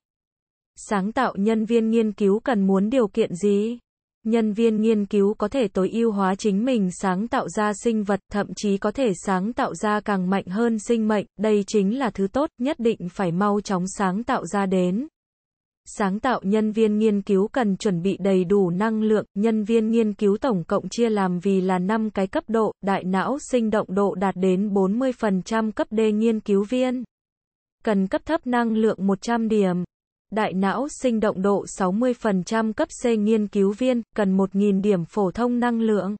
Sáng tạo nhân viên nghiên cứu cần muốn điều kiện gì? Nhân viên nghiên cứu có thể tối ưu hóa chính mình sáng tạo ra sinh vật, thậm chí có thể sáng tạo ra càng mạnh hơn sinh mệnh, đây chính là thứ tốt, nhất định phải mau chóng sáng tạo ra đến. Sáng tạo nhân viên nghiên cứu cần chuẩn bị đầy đủ năng lượng, nhân viên nghiên cứu tổng cộng chia làm vì là 5 cái cấp độ, đại não sinh động độ đạt đến 40% cấp D nghiên cứu viên. Cần cấp thấp năng lượng 100 điểm. Đại não sinh động độ 60% cấp C nghiên cứu viên, cần 1.000 điểm phổ thông năng lượng.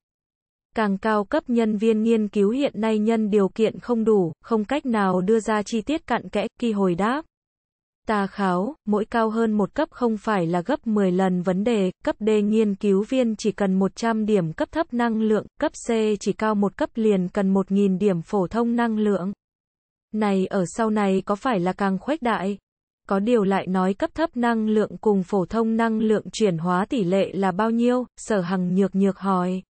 Càng cao cấp nhân viên nghiên cứu hiện nay nhân điều kiện không đủ, không cách nào đưa ra chi tiết cặn kẽ, kỳ hồi đáp. Ta kháo, mỗi cao hơn một cấp không phải là gấp 10 lần vấn đề, cấp D nghiên cứu viên chỉ cần 100 điểm cấp thấp năng lượng, cấp C chỉ cao một cấp liền cần 1.000 điểm phổ thông năng lượng. Này ở sau này có phải là càng khuếch đại? Có điều lại nói cấp thấp năng lượng cùng phổ thông năng lượng chuyển hóa tỷ lệ là bao nhiêu, sở hằng nhược nhược hỏi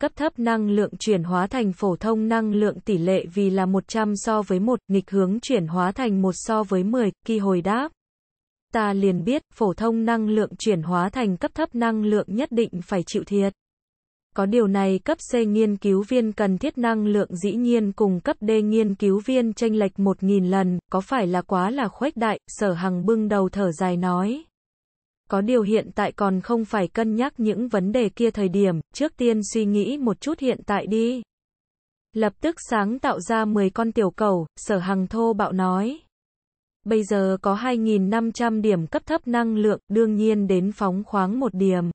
cấp thấp năng lượng chuyển hóa thành phổ thông năng lượng tỷ lệ vì là 100 so với 1, nghịch hướng chuyển hóa thành 1 so với 10, kỳ hồi đáp. Ta liền biết, phổ thông năng lượng chuyển hóa thành cấp thấp năng lượng nhất định phải chịu thiệt. Có điều này cấp C nghiên cứu viên cần thiết năng lượng dĩ nhiên cùng cấp D nghiên cứu viên tranh lệch 1.000 lần, có phải là quá là khuếch đại, sở hằng bưng đầu thở dài nói có điều hiện tại còn không phải cân nhắc những vấn đề kia thời điểm, trước tiên suy nghĩ một chút hiện tại đi. Lập tức sáng tạo ra 10 con tiểu cầu, sở hằng thô bạo nói. Bây giờ có 2.500 điểm cấp thấp năng lượng, đương nhiên đến phóng khoáng một điểm.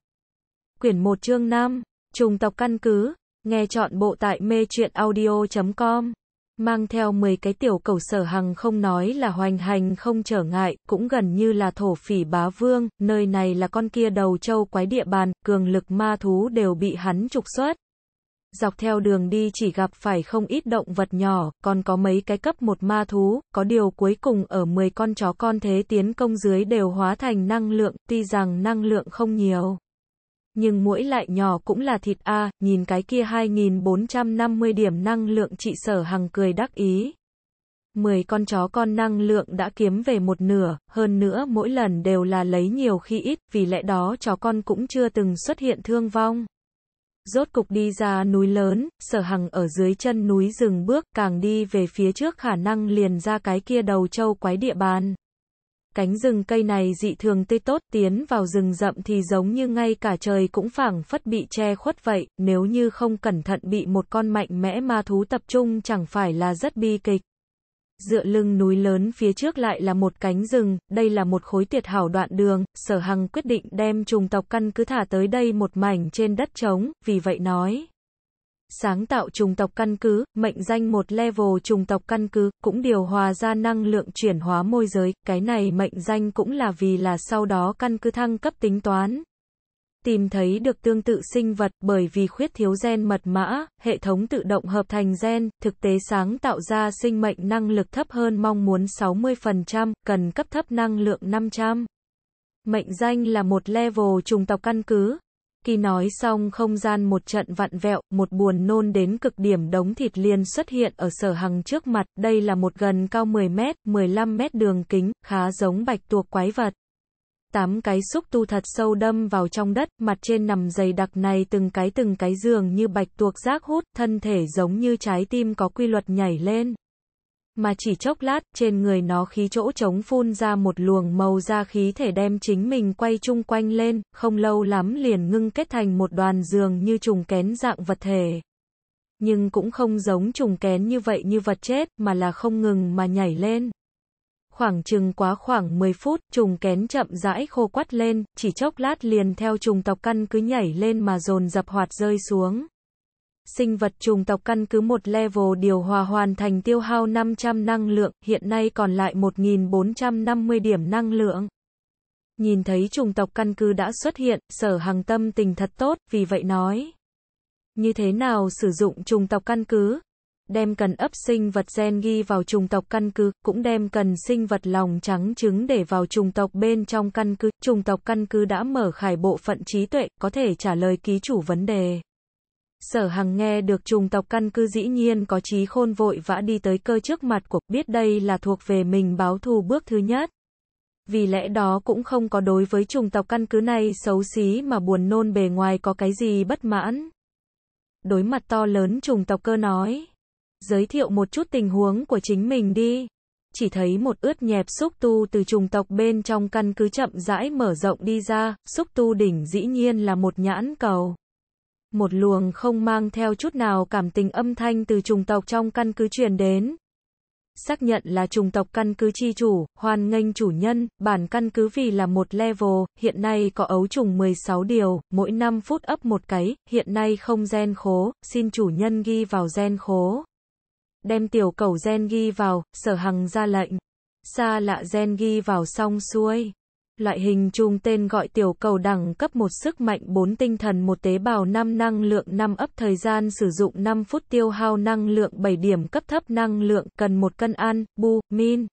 Quyển 1 chương 5, trùng tộc căn cứ, nghe chọn bộ tại mê truyện audio.com mang theo 10 cái tiểu cầu sở hằng không nói là hoành hành không trở ngại, cũng gần như là thổ phỉ bá vương, nơi này là con kia đầu châu quái địa bàn, cường lực ma thú đều bị hắn trục xuất. Dọc theo đường đi chỉ gặp phải không ít động vật nhỏ, còn có mấy cái cấp một ma thú, có điều cuối cùng ở 10 con chó con thế tiến công dưới đều hóa thành năng lượng, tuy rằng năng lượng không nhiều nhưng mỗi lại nhỏ cũng là thịt a, à, nhìn cái kia 2450 điểm năng lượng chị Sở Hằng cười đắc ý. 10 con chó con năng lượng đã kiếm về một nửa, hơn nữa mỗi lần đều là lấy nhiều khi ít, vì lẽ đó chó con cũng chưa từng xuất hiện thương vong. Rốt cục đi ra núi lớn, sở hằng ở dưới chân núi rừng bước, càng đi về phía trước khả năng liền ra cái kia đầu châu quái địa bàn. Cánh rừng cây này dị thường tươi tốt, tiến vào rừng rậm thì giống như ngay cả trời cũng phảng phất bị che khuất vậy, nếu như không cẩn thận bị một con mạnh mẽ ma thú tập trung chẳng phải là rất bi kịch. Dựa lưng núi lớn phía trước lại là một cánh rừng, đây là một khối tiệt hảo đoạn đường, sở hằng quyết định đem trùng tộc căn cứ thả tới đây một mảnh trên đất trống, vì vậy nói sáng tạo trùng tộc căn cứ, mệnh danh một level trùng tộc căn cứ, cũng điều hòa ra năng lượng chuyển hóa môi giới, cái này mệnh danh cũng là vì là sau đó căn cứ thăng cấp tính toán. Tìm thấy được tương tự sinh vật bởi vì khuyết thiếu gen mật mã, hệ thống tự động hợp thành gen, thực tế sáng tạo ra sinh mệnh năng lực thấp hơn mong muốn 60%, cần cấp thấp năng lượng 500. Mệnh danh là một level trùng tộc căn cứ, khi nói xong không gian một trận vặn vẹo, một buồn nôn đến cực điểm đống thịt liền xuất hiện ở sở hằng trước mặt, đây là một gần cao 10 mét, 15 mét đường kính, khá giống bạch tuộc quái vật. Tám cái xúc tu thật sâu đâm vào trong đất, mặt trên nằm dày đặc này từng cái từng cái giường như bạch tuộc giác hút, thân thể giống như trái tim có quy luật nhảy lên mà chỉ chốc lát, trên người nó khí chỗ trống phun ra một luồng màu da khí thể đem chính mình quay chung quanh lên, không lâu lắm liền ngưng kết thành một đoàn giường như trùng kén dạng vật thể. Nhưng cũng không giống trùng kén như vậy như vật chết, mà là không ngừng mà nhảy lên. Khoảng chừng quá khoảng 10 phút, trùng kén chậm rãi khô quắt lên, chỉ chốc lát liền theo trùng tộc căn cứ nhảy lên mà dồn dập hoạt rơi xuống sinh vật trùng tộc căn cứ một level điều hòa hoàn thành tiêu hao 500 năng lượng, hiện nay còn lại 1.450 điểm năng lượng. Nhìn thấy trùng tộc căn cứ đã xuất hiện, sở hằng tâm tình thật tốt, vì vậy nói. Như thế nào sử dụng trùng tộc căn cứ? Đem cần ấp sinh vật gen ghi vào trùng tộc căn cứ, cũng đem cần sinh vật lòng trắng trứng để vào trùng tộc bên trong căn cứ. Trùng tộc căn cứ đã mở khải bộ phận trí tuệ, có thể trả lời ký chủ vấn đề. Sở Hằng nghe được trùng tộc căn cứ dĩ nhiên có trí khôn vội vã đi tới cơ trước mặt của, biết đây là thuộc về mình báo thù bước thứ nhất. Vì lẽ đó cũng không có đối với trùng tộc căn cứ này xấu xí mà buồn nôn bề ngoài có cái gì bất mãn. Đối mặt to lớn trùng tộc cơ nói. Giới thiệu một chút tình huống của chính mình đi. Chỉ thấy một ướt nhẹp xúc tu từ trùng tộc bên trong căn cứ chậm rãi mở rộng đi ra, xúc tu đỉnh dĩ nhiên là một nhãn cầu một luồng không mang theo chút nào cảm tình âm thanh từ chủng tộc trong căn cứ truyền đến. Xác nhận là chủng tộc căn cứ chi chủ, hoan nghênh chủ nhân, bản căn cứ vì là một level, hiện nay có ấu trùng 16 điều, mỗi 5 phút ấp một cái, hiện nay không gen khố, xin chủ nhân ghi vào gen khố. Đem tiểu cầu gen ghi vào, sở hằng ra lệnh. Xa lạ gen ghi vào xong xuôi. Loại hình chung tên gọi tiểu cầu đẳng cấp một sức mạnh 4 tinh thần một tế bào 5 năng lượng 5 ấp thời gian sử dụng 5 phút tiêu hao năng lượng 7 điểm cấp thấp năng lượng cần một cân an, bu, min.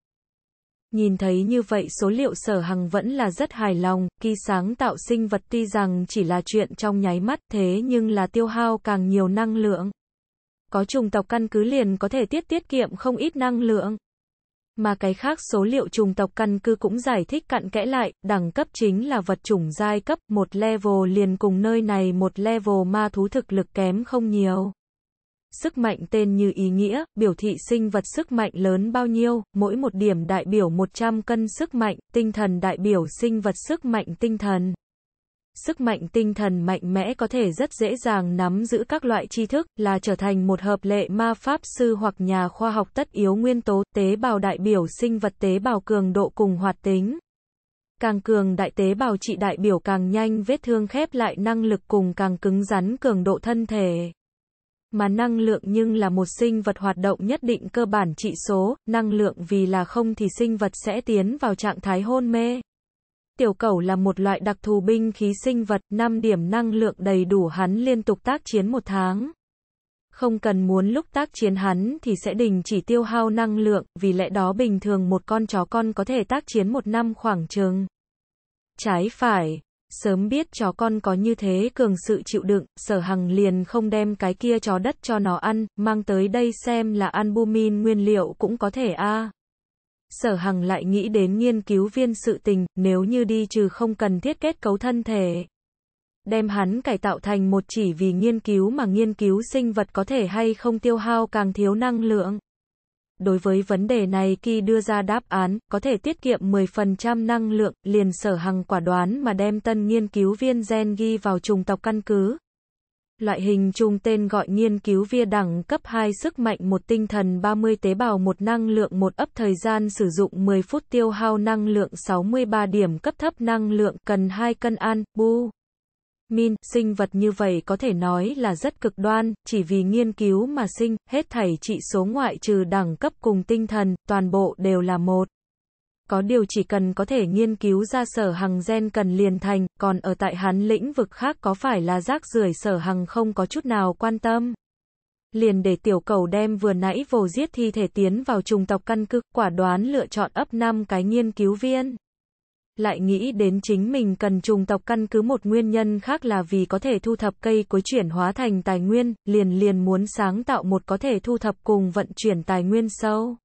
Nhìn thấy như vậy số liệu sở hằng vẫn là rất hài lòng, kỳ sáng tạo sinh vật tuy rằng chỉ là chuyện trong nháy mắt thế nhưng là tiêu hao càng nhiều năng lượng. Có trùng tộc căn cứ liền có thể tiết tiết kiệm không ít năng lượng. Mà cái khác số liệu chủng tộc căn cứ cũng giải thích cặn kẽ lại, đẳng cấp chính là vật chủng giai cấp, một level liền cùng nơi này một level ma thú thực lực kém không nhiều. Sức mạnh tên như ý nghĩa, biểu thị sinh vật sức mạnh lớn bao nhiêu, mỗi một điểm đại biểu 100 cân sức mạnh, tinh thần đại biểu sinh vật sức mạnh tinh thần. Sức mạnh tinh thần mạnh mẽ có thể rất dễ dàng nắm giữ các loại tri thức, là trở thành một hợp lệ ma pháp sư hoặc nhà khoa học tất yếu nguyên tố, tế bào đại biểu sinh vật tế bào cường độ cùng hoạt tính. Càng cường đại tế bào trị đại biểu càng nhanh vết thương khép lại năng lực cùng càng cứng rắn cường độ thân thể mà năng lượng nhưng là một sinh vật hoạt động nhất định cơ bản trị số, năng lượng vì là không thì sinh vật sẽ tiến vào trạng thái hôn mê. Tiểu cầu là một loại đặc thù binh khí sinh vật, 5 điểm năng lượng đầy đủ hắn liên tục tác chiến một tháng. Không cần muốn lúc tác chiến hắn thì sẽ đình chỉ tiêu hao năng lượng, vì lẽ đó bình thường một con chó con có thể tác chiến một năm khoảng chừng. Trái phải, sớm biết chó con có như thế cường sự chịu đựng, sở hằng liền không đem cái kia chó đất cho nó ăn, mang tới đây xem là albumin nguyên liệu cũng có thể a à sở hằng lại nghĩ đến nghiên cứu viên sự tình, nếu như đi trừ không cần thiết kết cấu thân thể. Đem hắn cải tạo thành một chỉ vì nghiên cứu mà nghiên cứu sinh vật có thể hay không tiêu hao càng thiếu năng lượng. Đối với vấn đề này khi đưa ra đáp án, có thể tiết kiệm 10% năng lượng, liền sở hằng quả đoán mà đem tân nghiên cứu viên gen ghi vào trùng tộc căn cứ, Loại hình chung tên gọi nghiên cứu via đẳng cấp 2 sức mạnh một tinh thần 30 tế bào một năng lượng một ấp thời gian sử dụng 10 phút tiêu hao năng lượng 63 điểm cấp thấp năng lượng cần 2 cân an, bu. Min, sinh vật như vậy có thể nói là rất cực đoan, chỉ vì nghiên cứu mà sinh, hết thảy trị số ngoại trừ đẳng cấp cùng tinh thần, toàn bộ đều là một có điều chỉ cần có thể nghiên cứu ra sở hằng gen cần liền thành, còn ở tại hắn lĩnh vực khác có phải là rác rưởi sở hằng không có chút nào quan tâm. Liền để tiểu cầu đem vừa nãy vồ giết thi thể tiến vào trùng tộc căn cứ, quả đoán lựa chọn ấp 5 cái nghiên cứu viên. Lại nghĩ đến chính mình cần trùng tộc căn cứ một nguyên nhân khác là vì có thể thu thập cây cối chuyển hóa thành tài nguyên, liền liền muốn sáng tạo một có thể thu thập cùng vận chuyển tài nguyên sâu.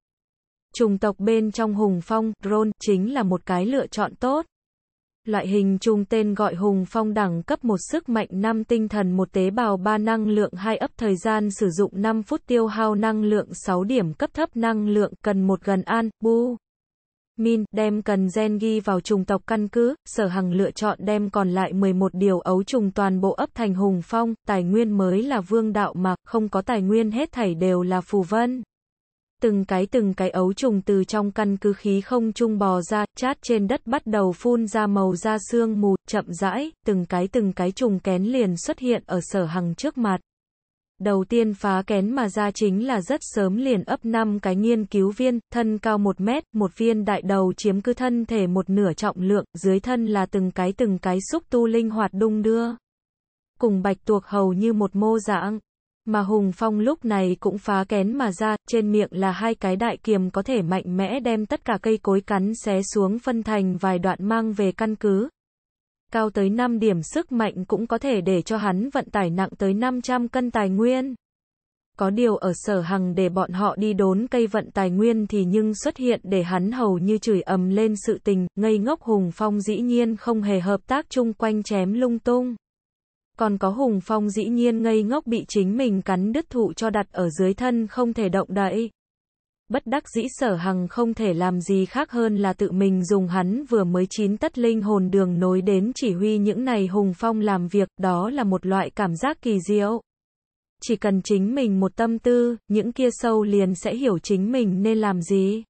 Trùng tộc bên trong hùng phong, drone, chính là một cái lựa chọn tốt. Loại hình trùng tên gọi hùng phong đẳng cấp một sức mạnh 5 tinh thần một tế bào 3 năng lượng 2 ấp thời gian sử dụng 5 phút tiêu hao năng lượng 6 điểm cấp thấp năng lượng cần một gần an, bu. Min, đem cần gen ghi vào trùng tộc căn cứ, sở hằng lựa chọn đem còn lại 11 điều ấu trùng toàn bộ ấp thành hùng phong, tài nguyên mới là vương đạo mà, không có tài nguyên hết thảy đều là phù vân từng cái từng cái ấu trùng từ trong căn cứ khí không trung bò ra, chát trên đất bắt đầu phun ra màu da xương mù, chậm rãi, từng cái từng cái trùng kén liền xuất hiện ở sở hằng trước mặt. Đầu tiên phá kén mà ra chính là rất sớm liền ấp năm cái nghiên cứu viên, thân cao 1 mét, một viên đại đầu chiếm cứ thân thể một nửa trọng lượng, dưới thân là từng cái từng cái xúc tu linh hoạt đung đưa. Cùng bạch tuộc hầu như một mô dạng. Mà Hùng Phong lúc này cũng phá kén mà ra, trên miệng là hai cái đại kiềm có thể mạnh mẽ đem tất cả cây cối cắn xé xuống phân thành vài đoạn mang về căn cứ. Cao tới 5 điểm sức mạnh cũng có thể để cho hắn vận tải nặng tới 500 cân tài nguyên. Có điều ở sở hằng để bọn họ đi đốn cây vận tài nguyên thì nhưng xuất hiện để hắn hầu như chửi ầm lên sự tình, ngây ngốc Hùng Phong dĩ nhiên không hề hợp tác chung quanh chém lung tung còn có Hùng Phong dĩ nhiên ngây ngốc bị chính mình cắn đứt thụ cho đặt ở dưới thân không thể động đậy. Bất đắc dĩ sở hằng không thể làm gì khác hơn là tự mình dùng hắn vừa mới chín tất linh hồn đường nối đến chỉ huy những này Hùng Phong làm việc, đó là một loại cảm giác kỳ diệu. Chỉ cần chính mình một tâm tư, những kia sâu liền sẽ hiểu chính mình nên làm gì.